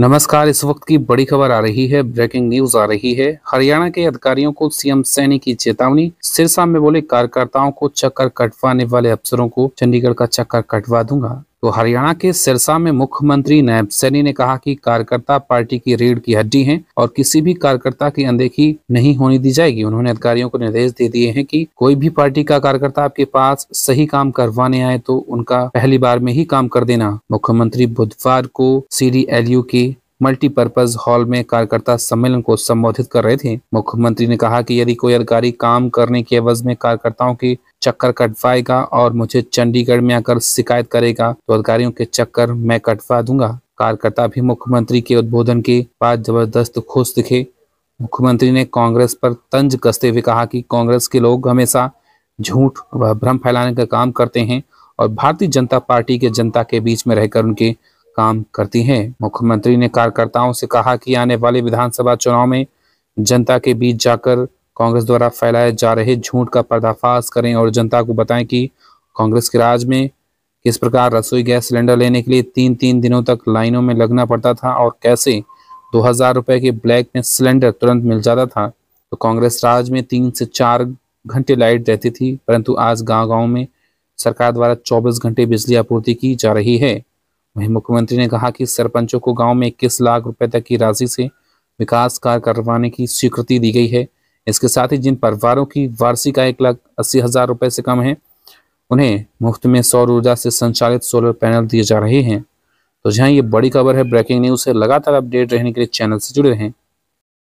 नमस्कार इस वक्त की बड़ी खबर आ रही है ब्रेकिंग न्यूज आ रही है हरियाणा के अधिकारियों को सीएम सैनी की चेतावनी सिरसा में बोले कार्यकर्ताओं को चक्कर कटवाने वाले अफसरों को चंडीगढ़ का चक्कर कटवा दूंगा तो हरियाणा के सिरसा में मुख्यमंत्री नैब सैनी ने कहा कि कार्यकर्ता पार्टी की रीढ़ की हड्डी हैं और किसी भी कार्यकर्ता की अनदेखी नहीं होने दी जाएगी उन्होंने अधिकारियों को निर्देश दे दिए हैं कि कोई भी पार्टी का कार्यकर्ता आपके पास सही काम करवाने आए तो उनका पहली बार में ही काम कर देना मुख्यमंत्री बुधवार को सी के मल्टीपर्पज हॉल में कार्यकर्ता सम्मेलन को संबोधित कर रहे थे मुख्यमंत्री ने कहा कि यदि कोई अधिकारी काम करने के अवज में कार्यकर्ताओं के चक्कर कटवाएगा और मुझे चंडीगढ़ में आकर शिकायत करेगा तो अधिकारियों के चक्कर मैं कटवा दूंगा कार्यकर्ता भी मुख्यमंत्री के उद्बोधन के बाद जबरदस्त खुश दिखे मुख्यमंत्री ने कांग्रेस पर तंज कसते हुए कहा कि कांग्रेस के लोग हमेशा झूठ व भ्रम फैलाने का काम करते हैं और भारतीय जनता पार्टी के जनता के बीच में रहकर उनके काम करती हैं मुख्यमंत्री ने कार्यकर्ताओं से कहा कि आने वाले विधानसभा चुनाव में जनता के बीच जाकर कांग्रेस द्वारा फैलाए जा रहे झूठ का पर्दाफाश करें और जनता को बताएं कि कांग्रेस के राज में किस प्रकार रसोई गैस सिलेंडर लेने के लिए तीन तीन दिनों तक लाइनों में लगना पड़ता था और कैसे दो हजार रुपए के ब्लैक में सिलेंडर तुरंत मिल जाता था तो कांग्रेस राज में तीन से चार घंटे लाइट रहती थी परंतु आज गांव गांव में सरकार द्वारा 24 घंटे बिजली आपूर्ति की जा रही है वहीं मुख्यमंत्री ने कहा कि सरपंचों को गांव में इक्कीस लाख रुपए तक की राशि से विकास कार्य करवाने की स्वीकृति दी गई है इसके साथ ही जिन परिवारों की वार्षिक आय एक लाख अस्सी हजार रुपए से कम है उन्हें मुफ्त में सौर ऊर्जा से संचालित सोलर पैनल दिए जा रहे हैं तो जहाँ ये बड़ी खबर है ब्रेकिंग न्यूज से लगातार अपडेट रहने के लिए चैनल से जुड़े रहें